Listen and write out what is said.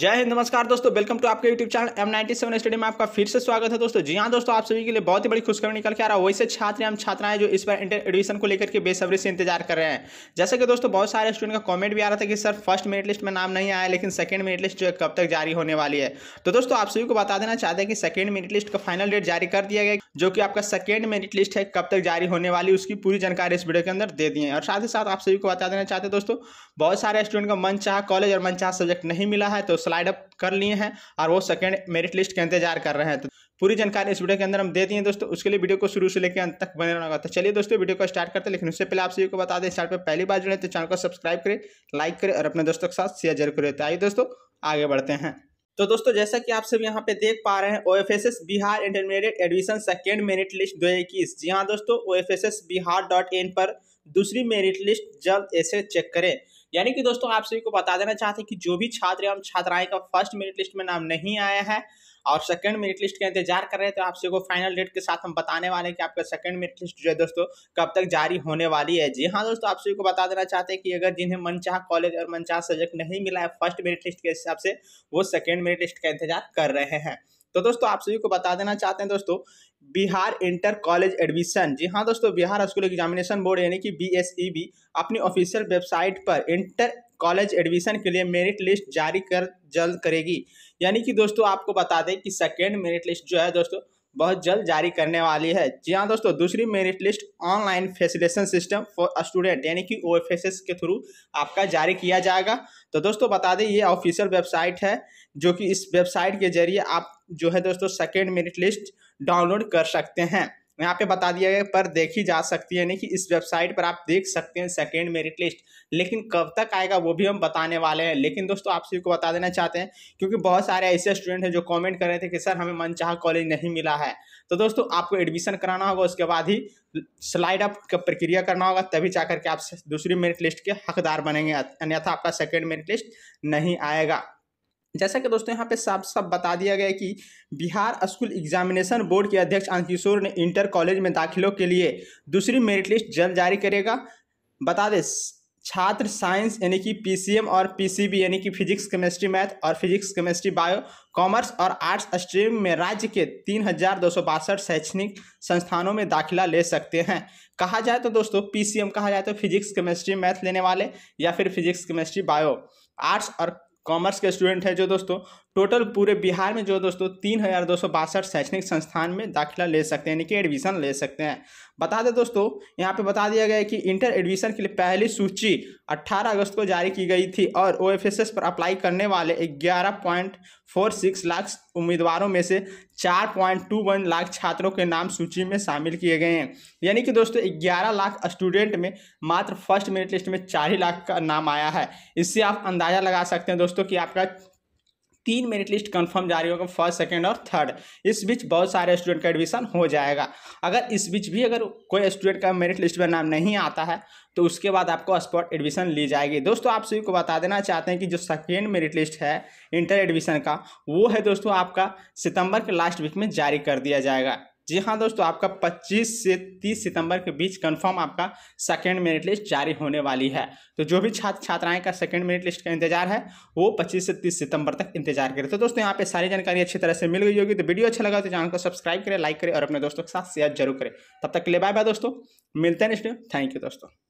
जय हिंद नमस्कार दोस्तों वेलकम टू आपके YouTube channel M ninety seven study में आपका फिर से स्वागत है दोस्तों जी हाँ दोस्तों आप सभी के लिए बहुत ही बड़ी खुशखबरी निकल के आ रहा है वैसे छात्र एवं छात्राएं जो इस बार इंटर एडमिशन को लेकर के बेसब्री से इंतजार कर रहे हैं जैसे कि दोस्तों बहुत सारे स्टूडेंट का कॉमेंट भी आ रहा था कि सर फर्स्ट मेरिट लिस्ट में नाम नहीं आया लेकिन सेकंड मेरिट लिस्ट जो कब तक जारी होने वाली है तो दोस्तों आप सभी को बता देना चाहते हैं कि सेकेंड मेरिट लिस्ट का फाइनल डेट जारी कर दिया गया जो कि आपका सेकंड मेरिट लिस्ट है कब तक जारी होने वाली उसकी पूरी जानकारी इस वीडियो के अंदर दे दी है और साथ ही साथ आप सभी को बता देना चाहते हैं दोस्तों बहुत सारे स्टूडेंट का मन चाह कॉलेज और मन चाह सब्जेक्ट नहीं मिला है तो स्लाइड अप कर लिए हैं और वो सेकेंड मेरिट लिस्ट का इंतजार कर रहे हैं तो पूरी जानकारी इस वीडियो के अंदर हम दे दिए दोस्तों उसके लिए वीडियो को शुरू से लेकर अंत तक बने रहना तो चलिए दोस्तों वीडियो को स्टार्ट करते हैं लेकिन उससे पहले आप सभी को बता दें स्टार्ट पर पहली बार जुड़े तो चैनल को सब्सक्राइब करें लाइक करें और अपने दोस्तों के साथ शेयर जरूर करें तो आइए दोस्तों आगे बढ़ते हैं तो दोस्तों जैसा कि आप सब यहाँ पे देख पा रहे हैं O F S S Bihar intermediate admission second merit list दो इक्कीस जी हाँ दोस्तों O F S S Bihar dot in पर दूसरी मेरिट लिस्ट जल्द ऐसे चेक करें यानी कि दोस्तों आप सभी को बता देना चाहते हैं कि जो भी छात्र एवं छात्राएं का फर्स्ट मेरिट लिस्ट में नाम नहीं आया है और सेकंड मेरिट लिस्ट का इंतजार कर रहे हैं तो आप सभी को फाइनल डेट के साथ हम बताने वाले हैं कि आपका सेकंड मेरिट लिस्ट जो है दोस्तों कब तक जारी होने वाली है जी हाँ दोस्तों आप सभी को बता देना चाहते हैं कि अगर जिन्हें मनचाह कॉलेज और मनचाह सब्जेक्ट नहीं मिला है फर्स्ट मेरिट लिस्ट के हिसाब से वो सेकेंड मेरिट लिस्ट का इंतजार कर रहे हैं तो दोस्तों आप सभी को बता देना चाहते हैं दोस्तों बिहार इंटर कॉलेज एडमिशन जी हाँ दोस्तों बिहार स्कूल एग्जामिनेशन बोर्ड यानी कि बी एस ई बी अपनी ऑफिशियल वेबसाइट पर इंटर कॉलेज एडमिशन के लिए मेरिट लिस्ट जारी कर जल्द करेगी यानी कि दोस्तों आपको बता दें कि सेकेंड मेरिट लिस्ट जो है दोस्तों बहुत जल्द जारी करने वाली है जी हाँ दोस्तों दूसरी merit list online facilitation system for student यानी कि ओ के थ्रू आपका जारी किया जाएगा तो दोस्तों बता दें ये ऑफिशियल वेबसाइट है जो कि इस वेबसाइट के जरिए आप जो है दोस्तों सेकेंड मेरिट लिस्ट डाउनलोड कर सकते हैं यहाँ पे बता दिया गया पर देखी जा सकती है नहीं कि इस वेबसाइट पर आप देख सकते हैं सेकेंड मेरिट लिस्ट लेकिन कब तक आएगा वो भी हम बताने वाले हैं लेकिन दोस्तों आप सभी को बता देना चाहते हैं क्योंकि बहुत सारे ऐसे स्टूडेंट हैं जो कमेंट कर रहे थे कि सर हमें मनचाहा कॉलेज नहीं मिला है तो दोस्तों आपको एडमिशन कराना होगा उसके बाद ही स्लाइड अप का प्रक्रिया करना होगा तभी जा करके आप दूसरी मेरिट लिस्ट के हकदार बनेंगे अन्यथा आपका सेकेंड मेरिट लिस्ट नहीं आएगा जैसा कि दोस्तों यहाँ पे साफ साफ बता दिया गया कि बिहार स्कूल एग्जामिनेशन बोर्ड के अध्यक्ष अंकिशोर किशोर ने इंटर कॉलेज में दाखिलों के लिए दूसरी मेरिट लिस्ट जल्द जारी करेगा बता दें छात्र साइंस यानी कि पीसीएम और पीसीबी यानी कि फिजिक्स केमिस्ट्री मैथ और फिजिक्स केमिस्ट्री बायो कॉमर्स और आर्ट्स स्ट्रीम में राज्य के तीन हजार दो सौ बासठ शैक्षणिक संस्थानों में दाखिला ले सकते हैं कहा जाए तो दोस्तों पीसीएम कहा जाए तो फिजिक्स केमिस्ट्री मैथ लेने वाले या फिर फिजिक्स केमिस्ट्री बायो आर्ट्स और कॉमर्स के स्टूडेंट है जो दोस्तों टोटल पूरे बिहार में जो दोस्तों तीन हज़ार दो सौ बासठ शैक्षणिक संस्थान में दाखिला ले सकते हैं यानी कि एडमिशन ले सकते हैं बता दें दोस्तों यहाँ पे बता दिया गया है कि इंटर एडमिशन के लिए पहली सूची 18 अगस्त को जारी की गई थी और ओ पर अप्लाई करने वाले ग्यारह पॉइंट फोर सिक्स लाख उम्मीदवारों में से 4.21 लाख छात्रों के नाम सूची में शामिल किए गए हैं यानी कि दोस्तों 11 लाख स्टूडेंट में मात्र फर्स्ट मेरिट लिस्ट में चार ही लाख का नाम आया है इससे आप अंदाज़ा लगा सकते हैं दोस्तों कि आपका तीन मेरिट लिस्ट कंफर्म जारी होगा फर्स्ट सेकंड और थर्ड इस बीच बहुत सारे स्टूडेंट का एडमिशन हो जाएगा अगर इस बीच भी अगर कोई स्टूडेंट का मेरिट लिस्ट में नाम नहीं आता है तो उसके बाद आपको स्पॉट एडमिशन ली जाएगी दोस्तों आप सभी को बता देना चाहते हैं कि जो सेकेंड मेरिट लिस्ट है इंटर एडमिशन का वो है दोस्तों आपका सितंबर के लास्ट वीक में जारी कर दिया जाएगा जी हाँ दोस्तों आपका 25 से 30 सितंबर के बीच कंफर्म आपका सेकेंड मेरिट लिस्ट जारी होने वाली है तो जो भी छात्र छात्राएं का सेकेंड मेरिट लिस्ट का इंतजार है वो 25 से 30 सितंबर तक इंतजार करें तो दोस्तों यहाँ पे सारी जानकारी अच्छी तरह से मिल गई होगी तो वीडियो अच्छा लगा तो चैनल को सब्सक्राइब करें लाइक करें और अपने दोस्तों के साथ शेयर जरूर करें तब तक के लिए बाय बाय दोस्तों मिलते हैं नेक्स्ट थैंक यू दोस्तों